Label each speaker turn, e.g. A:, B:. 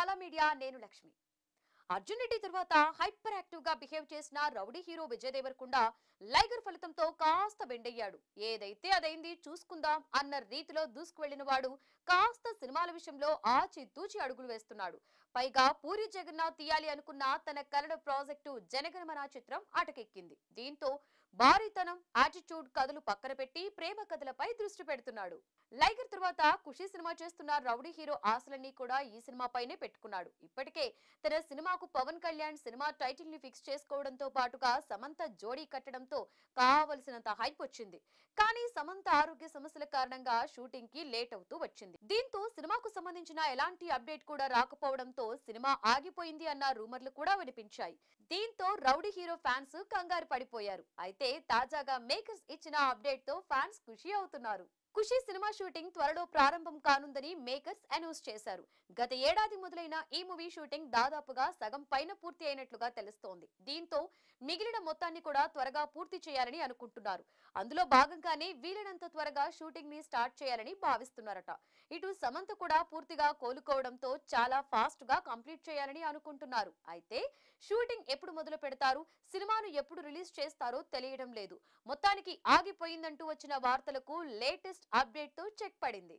A: ఆలా మీడియా నేను లక్ష్మి అర్జున్ రెడ్డి తర్వాత హైపర్ యాక్టివ్ గా బిహేవ్ చేసిన రౌడీ హీరో విజయ్ దేవరకొండ లైగర్ ఫలితంతో కాస్త బెండయ్యాడు ఏదైతే అదైంది చూసుకుందాం అన్న రీతిలో దూసుకువెళ్లిన వాడు కాస్త సినిమాల విషయంలో ఆచితూచి అడుగులు వేస్తున్నాడు పైగా పూరి జగన్నాథ్ తీయాలి అనుకున్న తన కన్నడ ప్రాజెక్టు జనగణమన చిత్రం అటకెక్కింది దీంతో భారీతనం యాటిట్యూడ్ కథలు పక్కన పెట్టి ప్రేమ కథలపై దృష్టి పెడుతున్నాడు లైగర్ తర్వాత ఖుషీ సినిమా చేస్తున్న రౌడీ హీరో ఆశలన్నీ కూడా ఈ సినిమాపైనే పెట్టుకున్నాడు ఇప్పటికే తన సినిమాకు పవన్ కళ్యాణ్ సినిమా టైటిల్ ని ఫిక్స్ చేసుకోవడంతో పాటుగా సమంత జోడీ కట్టడంతో కావలసినంత హైప్ వచ్చింది కానీ సమంత ఆరోగ్య సమస్యల కారణంగా షూటింగ్ కి లేట్ అవుతూ వచ్చింది దీంతో సినిమాకు సంబంధించిన ఎలాంటి అప్డేట్ కూడా రాకపోవడంతో సినిమా ఆగిపోయింది అన్న రూమర్లు కూడా వినిపించాయి దీంతో రౌడీ హీరో ఫ్యాన్స్ కంగారు పడిపోయారు అయితే అయితే తాజాగా మేకర్స్ ఇచ్చిన అప్డేట్ తో ఫ్యాన్స్ ఖుషి అవుతున్నారు ఖుషి సినిమా షూటింగ్ త్వరలో ప్రారంభం కానుందని మేకర్స్ అనౌన్స్ చేశారు గత ఏడాది మొదలైన ఈ మూవీ షూటింగ్ దాదాపుగా సగం పైన పూర్తి అయినట్లుగా తెలుస్తోంది దీంతో మిగిలిన మొత్తాన్ని కూడా త్వరగా పూర్తి చేయాలని అనుకుంటున్నారు అందులో భాగంగానే వీలైనంత త్వరగా షూటింగ్ ని స్టార్ట్ చేయాలని భావిస్తున్నారట ఇటు సమంత కూడా పూర్తిగా కోలుకోవడంతో చాలా ఫాస్ట్ గా కంప్లీట్ చేయాలని అనుకుంటున్నారు అయితే షూటింగ్ ఎప్పుడు మొదలు పెడతారు సినిమాను ఎప్పుడు రిలీజ్ చేస్తారో తెలియడం లేదు మొత్తానికి ఆగిపోయిందంటూ వచ్చిన వార్తలకు లేటెస్ట్ అప్డేట్ తో చెక్ పడింది